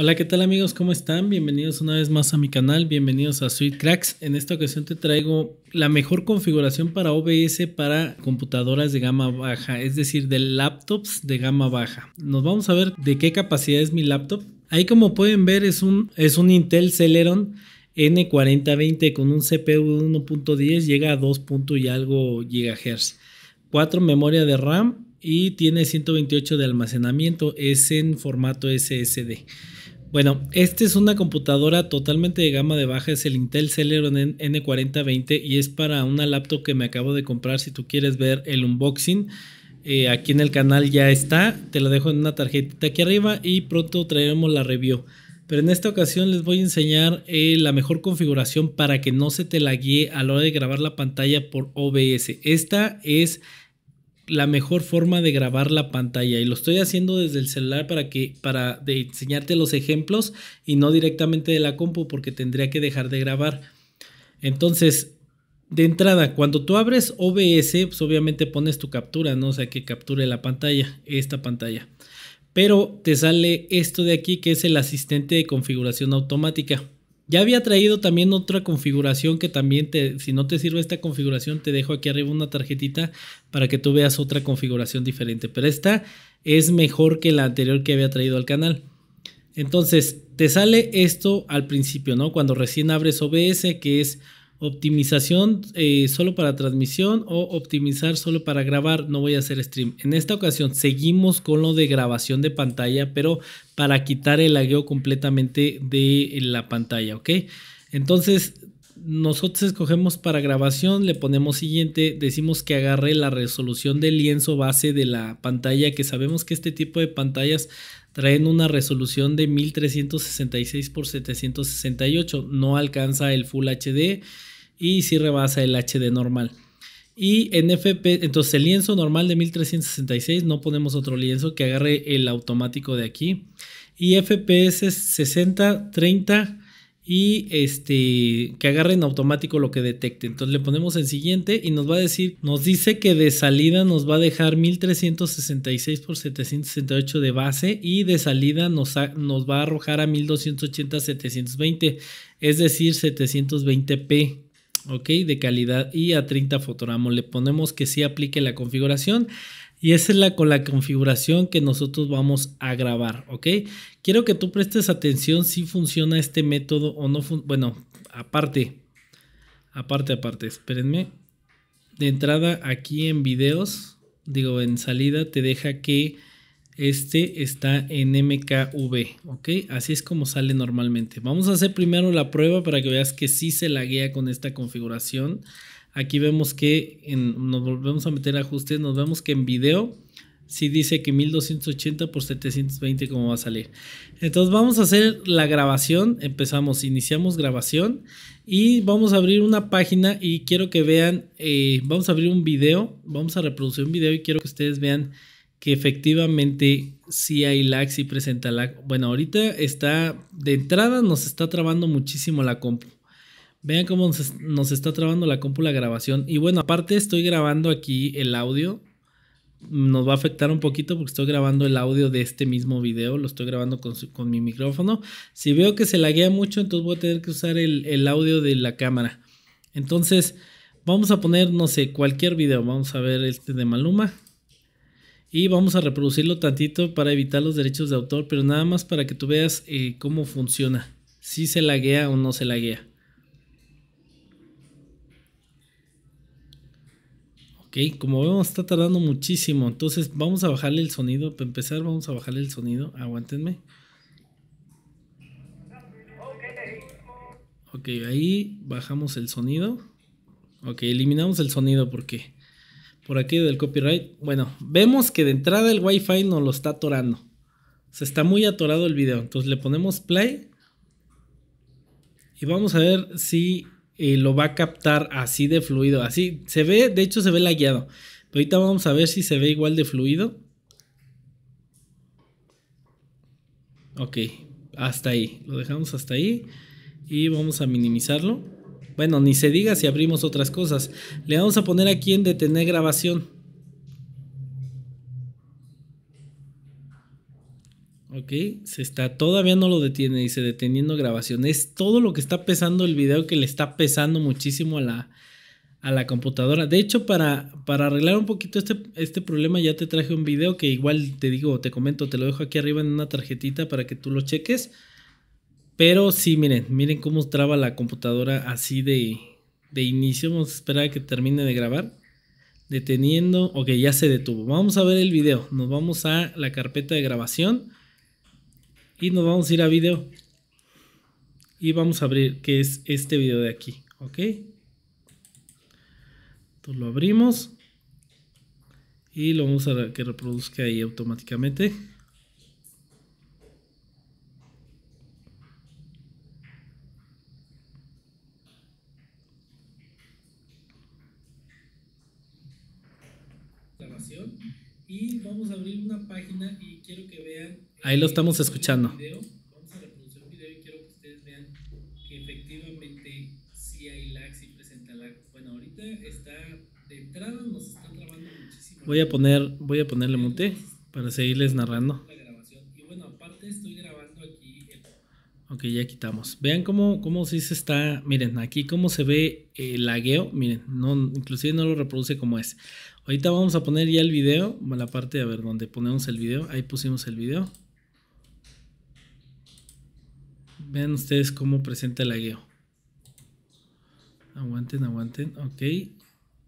Hola, ¿qué tal amigos? ¿Cómo están? Bienvenidos una vez más a mi canal, bienvenidos a Sweet Cracks. En esta ocasión te traigo la mejor configuración para OBS para computadoras de gama baja, es decir, de laptops de gama baja. Nos vamos a ver de qué capacidad es mi laptop. Ahí como pueden ver es un, es un Intel Celeron N4020 con un CPU de 1.10, llega a 2. y algo GHz. 4 memoria de RAM y tiene 128 de almacenamiento, es en formato SSD. Bueno, esta es una computadora totalmente de gama de baja, es el Intel Celeron N4020 y es para una laptop que me acabo de comprar. Si tú quieres ver el unboxing, eh, aquí en el canal ya está. Te lo dejo en una tarjetita aquí arriba y pronto traeremos la review. Pero en esta ocasión les voy a enseñar eh, la mejor configuración para que no se te la guíe a la hora de grabar la pantalla por OBS. Esta es la mejor forma de grabar la pantalla y lo estoy haciendo desde el celular para que para de enseñarte los ejemplos y no directamente de la compu porque tendría que dejar de grabar. Entonces, de entrada, cuando tú abres OBS, pues obviamente pones tu captura, ¿no? O sea, que capture la pantalla, esta pantalla. Pero te sale esto de aquí que es el asistente de configuración automática. Ya había traído también otra configuración que también te, si no te sirve esta configuración, te dejo aquí arriba una tarjetita para que tú veas otra configuración diferente. Pero esta es mejor que la anterior que había traído al canal. Entonces, te sale esto al principio, ¿no? Cuando recién abres OBS, que es optimización eh, solo para transmisión o optimizar solo para grabar, no voy a hacer stream. En esta ocasión seguimos con lo de grabación de pantalla, pero para quitar el lagueo completamente de la pantalla, ¿ok? Entonces, nosotros escogemos para grabación, le ponemos siguiente, decimos que agarre la resolución del lienzo base de la pantalla, que sabemos que este tipo de pantallas traen una resolución de 1366 x 768, no alcanza el Full HD y si rebasa el HD normal. Y en FP, entonces el lienzo normal de 1366, no ponemos otro lienzo que agarre el automático de aquí. Y FPS 60, 30 y este que agarre en automático lo que detecte. Entonces le ponemos en siguiente y nos va a decir, nos dice que de salida nos va a dejar 1366 por 768 de base y de salida nos, nos va a arrojar a 1280 720, es decir, 720p ok, de calidad y a 30 fotogramos. Le ponemos que sí aplique la configuración y esa es la con la configuración que nosotros vamos a grabar, ok. Quiero que tú prestes atención si funciona este método o no, bueno, aparte, aparte, aparte, espérenme. De entrada aquí en videos, digo en salida, te deja que este está en MKV, ¿ok? Así es como sale normalmente. Vamos a hacer primero la prueba para que veas que sí se la guía con esta configuración. Aquí vemos que nos volvemos a meter ajustes, nos vemos que en video sí dice que 1280 por 720 como va a salir. Entonces vamos a hacer la grabación, empezamos, iniciamos grabación y vamos a abrir una página y quiero que vean, eh, vamos a abrir un video, vamos a reproducir un video y quiero que ustedes vean que efectivamente si hay lag, si presenta lag. Bueno, ahorita está, de entrada nos está trabando muchísimo la compu. Vean cómo nos, está trabando la compu la grabación. Y bueno, aparte estoy grabando aquí el audio. Nos va a afectar un poquito porque estoy grabando el audio de este mismo video. Lo estoy grabando con, mi micrófono. Si veo que se laguea mucho, entonces voy a tener que usar el, el audio de la cámara. Entonces, vamos a poner, no sé, cualquier video. Vamos a ver este de Maluma. Y vamos a reproducirlo tantito para evitar los derechos de autor, pero nada más para que tú veas eh, cómo funciona. Si se laguea o no se laguea. Ok, como vemos está tardando muchísimo. Entonces vamos a bajarle el sonido. Para empezar vamos a bajarle el sonido. Aguántenme. Ok, ahí bajamos el sonido. Ok, eliminamos el sonido porque por aquí del copyright. Bueno, vemos que de entrada el Wi-Fi nos lo está atorando. Se está muy atorado el video. Entonces le ponemos play. Y vamos a ver si eh, lo va a captar así de fluido. Así se ve, de hecho se ve lagueado. Pero ahorita vamos a ver si se ve igual de fluido. Ok, hasta ahí. Lo dejamos hasta ahí. Y vamos a minimizarlo. Bueno, ni se diga si abrimos otras cosas. Le vamos a poner aquí en detener grabación. Ok, se está, todavía no lo detiene, dice deteniendo grabación. Es todo lo que está pesando el video que le está pesando muchísimo a la, a la computadora. De hecho, para, para arreglar un poquito este, este problema, ya te traje un video que igual te digo, te comento, te lo dejo aquí arriba en una tarjetita para que tú lo cheques. Pero sí, miren, miren cómo traba la computadora así de, de inicio. Vamos a esperar a que termine de grabar. Deteniendo. Ok, ya se detuvo. Vamos a ver el video. Nos vamos a la carpeta de grabación. Y nos vamos a ir a video. Y vamos a abrir, que es este video de aquí. Ok. Entonces lo abrimos. Y lo vamos a que reproduzca ahí automáticamente. Y vamos a abrir una página y quiero que vean. Ahí lo estamos eh, escuchando. Video. Vamos a reproducir un video y quiero que ustedes vean que efectivamente sí hay lag, sí presenta lag. Bueno, ahorita está de entrada, nos está trabando muchísimo. Voy a poner, voy a ponerle mute para seguirles narrando. Y bueno, aparte estoy grabando aquí. Ok, ya quitamos. Vean cómo, cómo sí se está. Miren, aquí cómo se ve el lagueo. Miren, no, inclusive no lo reproduce como es. Ahorita vamos a poner ya el video, la parte, a ver, donde ponemos el video, ahí pusimos el video. Vean ustedes cómo presenta el agueo. Aguanten, aguanten, ok. Ahí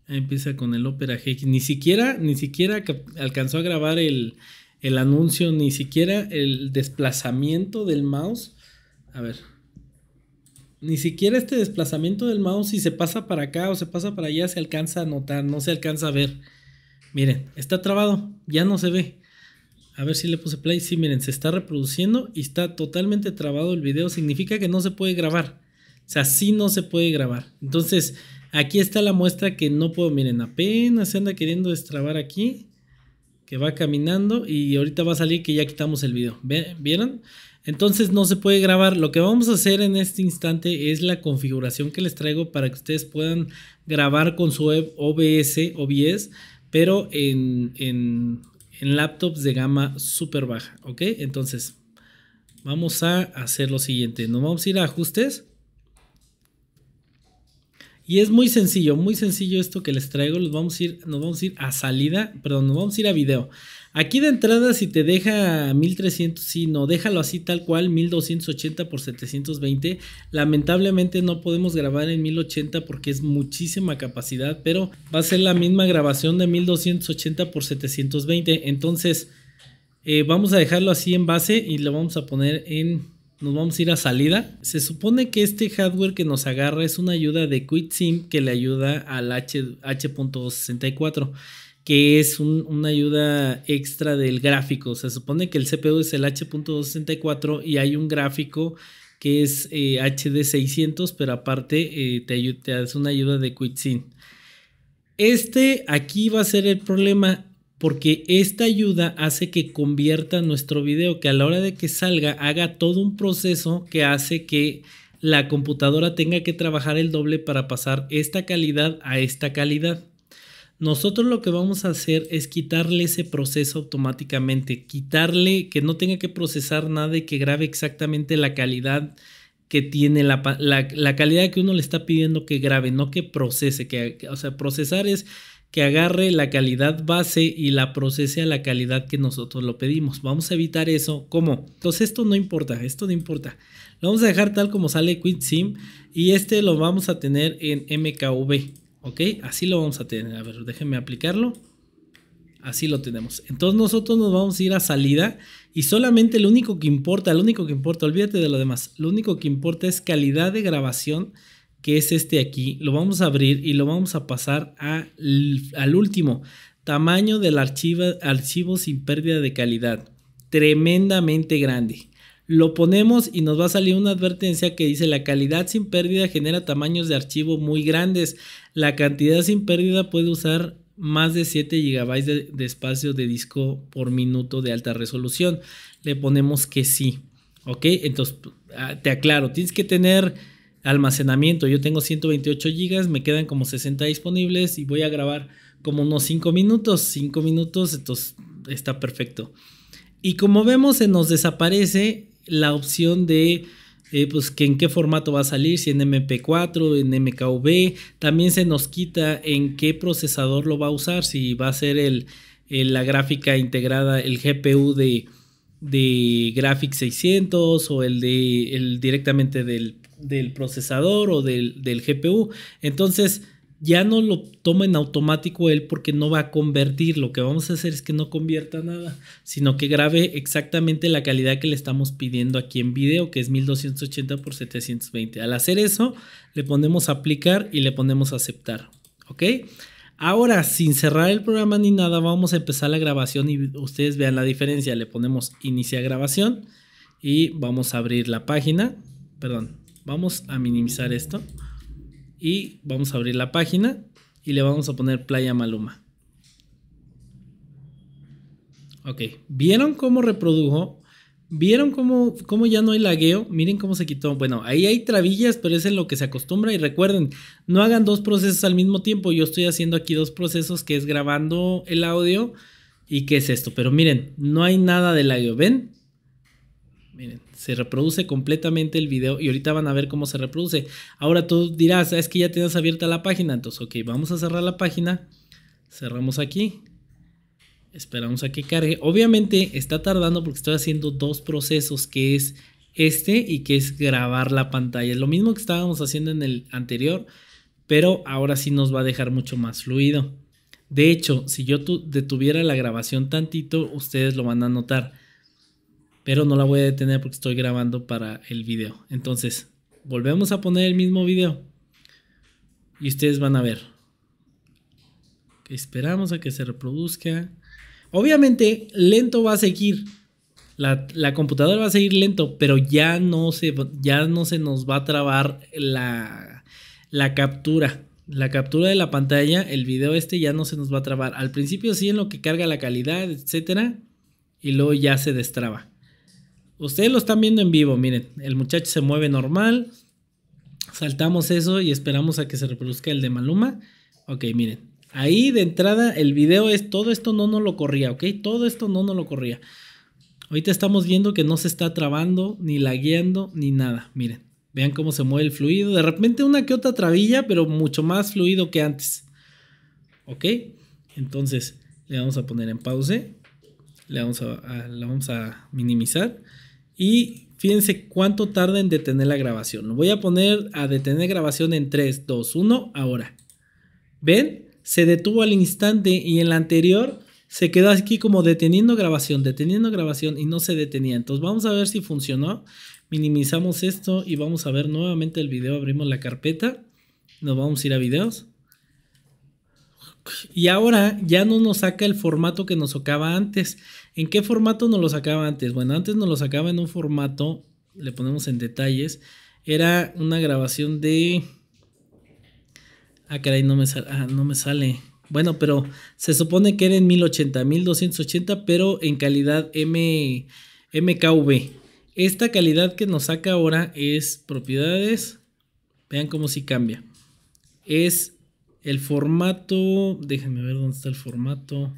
empieza con el Opera G. Ni siquiera, ni siquiera alcanzó a grabar el anuncio, ni siquiera el desplazamiento del mouse. A ver ni siquiera este desplazamiento del mouse, si se pasa para acá o se pasa para allá, se alcanza a notar, no se alcanza a ver. Miren, está trabado, ya no se ve. A ver si le puse play. Sí, miren, se está reproduciendo y está totalmente trabado el video. Significa que no se puede grabar. O sea, sí no se puede grabar. Entonces, aquí está la muestra que no puedo. Miren, apenas se anda queriendo destrabar aquí. Que va caminando y ahorita va a salir que ya quitamos el video. ¿Vieron? Entonces no se puede grabar. Lo que vamos a hacer en este instante es la configuración que les traigo para que ustedes puedan grabar con su OBS, OBS, pero en, en, en laptops de gama súper baja. ¿Ok? Entonces vamos a hacer lo siguiente. Nos vamos a ir a ajustes. Y es muy sencillo, muy sencillo esto que les traigo. Los vamos a ir, nos vamos a ir a salida, perdón, nos vamos a ir a video. Aquí de entrada, si te deja 1300, si no, déjalo así tal cual, 1280 por 720. Lamentablemente no podemos grabar en 1080 porque es muchísima capacidad, pero va a ser la misma grabación de 1280 por 720. Entonces, eh, vamos a dejarlo así en base y lo vamos a poner en nos vamos a ir a salida. Se supone que este hardware que nos agarra es una ayuda de quitsim que le ayuda al h.264 que es una ayuda extra del gráfico. Se supone que el CPU es el h.264 y hay un gráfico que es HD600, eh, pero aparte eh, te, te hace una ayuda de quitsim, Este aquí va a ser el problema porque esta ayuda hace que convierta nuestro video, que a la hora de que salga haga todo un proceso que hace que la computadora tenga que trabajar el doble para pasar esta calidad a esta calidad. Nosotros lo que vamos a hacer es quitarle ese proceso automáticamente, quitarle que no tenga que procesar nada y que grabe exactamente la calidad que tiene la, calidad que uno le está pidiendo que grabe, no que procese, que, o sea, procesar es que agarre la calidad base y la procese a la calidad que nosotros lo pedimos. Vamos a evitar eso. ¿Cómo? Entonces esto no importa, esto no importa. Lo vamos a dejar tal como sale sim y este lo vamos a tener en MKV. ¿Ok? Así lo vamos a tener. A ver, déjenme aplicarlo. Así lo tenemos. Entonces nosotros nos vamos a ir a salida y solamente lo único que importa, lo único que importa, olvídate de lo demás, lo único que importa es calidad de grabación que es este aquí, lo vamos a abrir y lo vamos a pasar al último. Tamaño del archivo, sin pérdida de calidad. Tremendamente grande. Lo ponemos y nos va a salir una advertencia que dice la calidad sin pérdida genera tamaños de archivo muy grandes. La cantidad sin pérdida puede usar más de 7 GB de, de espacio de disco por minuto de alta resolución. Le ponemos que sí. ¿Ok? Entonces, ah, te aclaro, tienes que tener almacenamiento. Yo tengo 128 gigas, me quedan como 60 disponibles y voy a grabar como unos 5 minutos. 5 minutos, entonces está perfecto. Y como vemos, se nos desaparece la opción de eh, pues que en qué formato va a salir, si en MP4, en MKV. También se nos quita en qué procesador lo va a usar, si va a ser la gráfica integrada, el GPU de, de Graphics 600 o el de el directamente del del procesador o del, GPU. Entonces, ya no lo toma en automático él porque no va a convertir. Lo que vamos a hacer es que no convierta nada, sino que grabe exactamente la calidad que le estamos pidiendo aquí en video, que es 1280 x 720. Al hacer eso, le ponemos aplicar y le ponemos aceptar. ¿Ok? Ahora, sin cerrar el programa ni nada, vamos a empezar la grabación y ustedes vean la diferencia. Le ponemos iniciar grabación y vamos a abrir la página. Perdón, Vamos a minimizar esto y vamos a abrir la página y le vamos a poner Playa Maluma. Ok, ¿vieron cómo reprodujo? ¿Vieron cómo, cómo ya no hay lagueo? Miren cómo se quitó. Bueno, ahí hay trabillas, pero es en lo que se acostumbra. Y recuerden, no hagan dos procesos al mismo tiempo. Yo estoy haciendo aquí dos procesos, que es grabando el audio y que es esto. Pero miren, no hay nada de lagueo. ¿Ven? Miren, se reproduce completamente el video y ahorita van a ver cómo se reproduce. Ahora tú dirás, ah, es que ya tienes abierta la página. Entonces, ok, vamos a cerrar la página. Cerramos aquí. Esperamos a que cargue. Obviamente está tardando porque estoy haciendo dos procesos, que es este y que es grabar la pantalla. Lo mismo que estábamos haciendo en el anterior, pero ahora sí nos va a dejar mucho más fluido. De hecho, si yo detuviera la grabación tantito, ustedes lo van a notar pero no la voy a detener porque estoy grabando para el video. Entonces, volvemos a poner el mismo video y ustedes van a ver. Esperamos a que se reproduzca. Obviamente, lento va a seguir. La, computadora va a seguir lento, pero ya no se, ya no se nos va a trabar la, captura. La captura de la pantalla, el video este ya no se nos va a trabar. Al principio sí en lo que carga la calidad, etc. y luego ya se destraba. Ustedes lo están viendo en vivo, miren, el muchacho se mueve normal. Saltamos eso y esperamos a que se reproduzca el de Maluma. Ok, miren. Ahí de entrada el video es todo esto no nos lo corría, ¿ok? Todo esto no nos lo corría. Ahorita estamos viendo que no se está trabando, ni lagueando, ni nada. Miren, vean cómo se mueve el fluido. De repente una que otra trabilla, pero mucho más fluido que antes. ¿Ok? Entonces le vamos a poner en pause. Le la vamos a minimizar. Y fíjense cuánto tarda en detener la grabación. Voy a poner a detener grabación en 3, 2, 1, ahora. ¿Ven? Se detuvo al instante y en la anterior se quedó aquí como deteniendo grabación, deteniendo grabación y no se detenía. Entonces vamos a ver si funcionó. Minimizamos esto y vamos a ver nuevamente el video. Abrimos la carpeta. Nos vamos a ir a videos. Y ahora ya no nos saca el formato que nos sacaba antes. ¿En qué formato nos lo sacaba antes? Bueno, antes nos lo sacaba en un formato, le ponemos en detalles, era una grabación de... Ah, caray, no me, sale. ah, no me sale. Bueno, pero se supone que era en 1080, 1280, pero en calidad MKV. Esta calidad que nos saca ahora es propiedades. Vean cómo si cambia. Es el formato, déjenme ver dónde está el formato.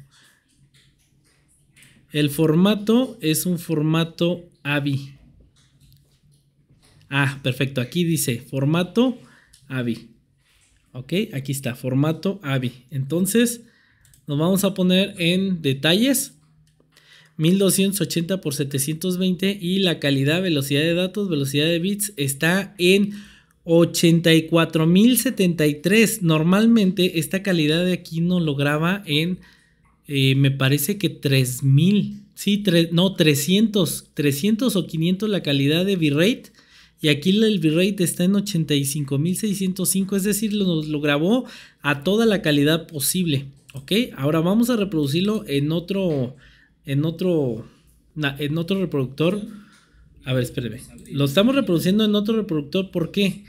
El formato es un formato AVI. Ah, perfecto. Aquí dice formato AVI. Ok, aquí está, formato AVI. Entonces, nos vamos a poner en detalles. 1280 x 720 y la calidad, velocidad de datos, velocidad de bits está en 84.073. Normalmente esta calidad de aquí nos lograba en, eh, me parece que 3.000. Sí, no, 300, 300 o 500 la calidad de bitrate. Y aquí el bitrate está en 85.605, es decir, nos lo grabó a toda la calidad posible. ¿Ok? Ahora vamos a reproducirlo en otro, en otro, en otro reproductor a ver, espérame. Lo estamos reproduciendo en otro reproductor, ¿por qué?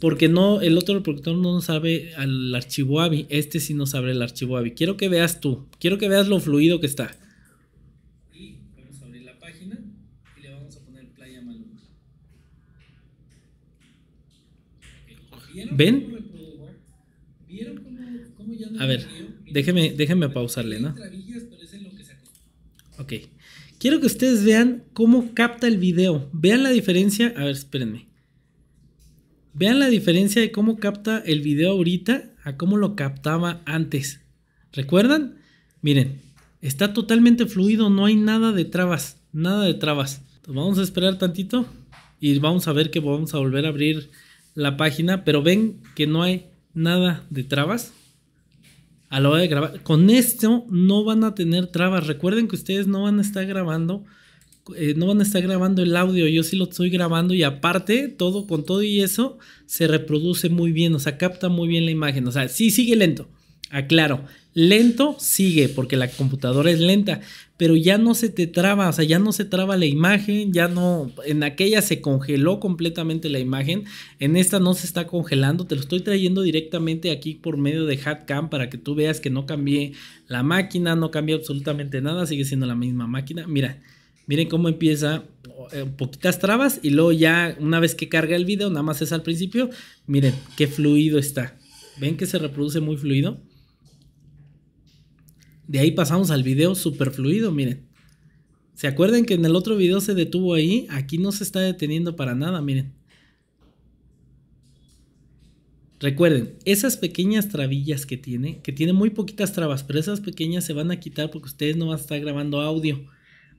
Porque no, el otro reproductor no sabe al archivo AVI. Este sí nos abre el archivo AVI. Quiero que veas tú. Quiero que veas lo fluido que está. Y vamos a abrir la página y le vamos a poner Playa malo. ¿Ven? a ver, déjeme, déjeme pausarle, ¿no? Ok. Quiero que ustedes vean cómo capta el video. Vean la diferencia. A ver, espérenme. Vean la diferencia de cómo capta el video ahorita a cómo lo captaba antes. ¿Recuerdan? Miren, está totalmente fluido, no hay nada de trabas, nada de trabas. vamos a esperar tantito y vamos a ver que vamos a volver a abrir la página, pero ven que no hay nada de trabas a la hora de grabar. Con esto no van a tener trabas. Recuerden que ustedes no van a estar grabando. Eh, no van a estar grabando el audio, yo sí lo estoy grabando y aparte todo con todo y eso se reproduce muy bien, o sea, capta muy bien la imagen, o sea, sí sigue lento, Aclaro, lento sigue porque la computadora es lenta, pero ya no se te traba, o sea, ya no se traba la imagen, ya no, en aquella se congeló completamente la imagen, en esta no se está congelando, te lo estoy trayendo directamente aquí por medio de HatCam para que tú veas que no cambie la máquina, no cambia absolutamente nada, sigue siendo la misma máquina, mira. Miren cómo empieza eh, poquitas trabas y luego ya una vez que carga el video, nada más es al principio, miren qué fluido está. ¿Ven que se reproduce muy fluido? De ahí pasamos al video superfluido, miren. ¿Se acuerdan que en el otro video se detuvo ahí? Aquí no se está deteniendo para nada, miren. Recuerden, esas pequeñas trabillas que tiene, que tiene muy poquitas trabas, pero esas pequeñas se van a quitar porque ustedes no van a estar grabando audio.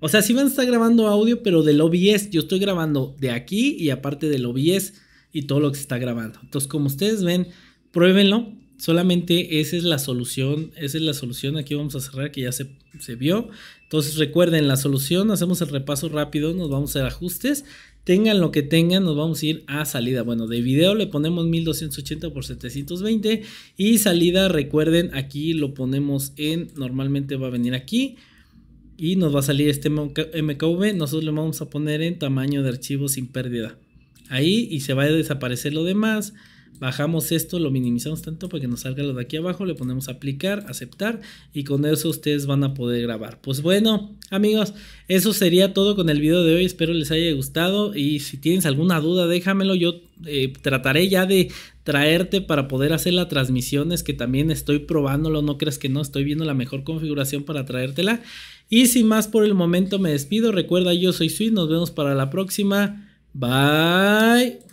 O sea, sí van a estar grabando audio, pero del OBS. Yo estoy grabando de aquí y aparte del OBS y todo lo que se está grabando. Entonces, como ustedes ven, pruébenlo solamente esa es la solución, esa es la solución, aquí vamos a cerrar que ya se, se vio. Entonces recuerden la solución, hacemos el repaso rápido, nos vamos a hacer ajustes, tengan lo que tengan, nos vamos a ir a salida. Bueno, de video le ponemos 1280 por 720 y salida, recuerden, aquí lo ponemos en, normalmente va a venir aquí y nos va a salir este MKV, nosotros le vamos a poner en tamaño de archivo sin pérdida. Ahí y se va a desaparecer lo demás bajamos esto, lo minimizamos tanto para que nos salga lo de aquí abajo, le ponemos aplicar, aceptar y con eso ustedes van a poder grabar. Pues bueno, amigos, eso sería todo con el video de hoy, espero les haya gustado y si tienes alguna duda déjamelo, yo eh, trataré ya de traerte para poder hacer las transmisiones que también estoy probándolo, no creas que no, estoy viendo la mejor configuración para traértela. Y sin más por el momento me despido, recuerda yo soy Sweet, nos vemos para la próxima, bye.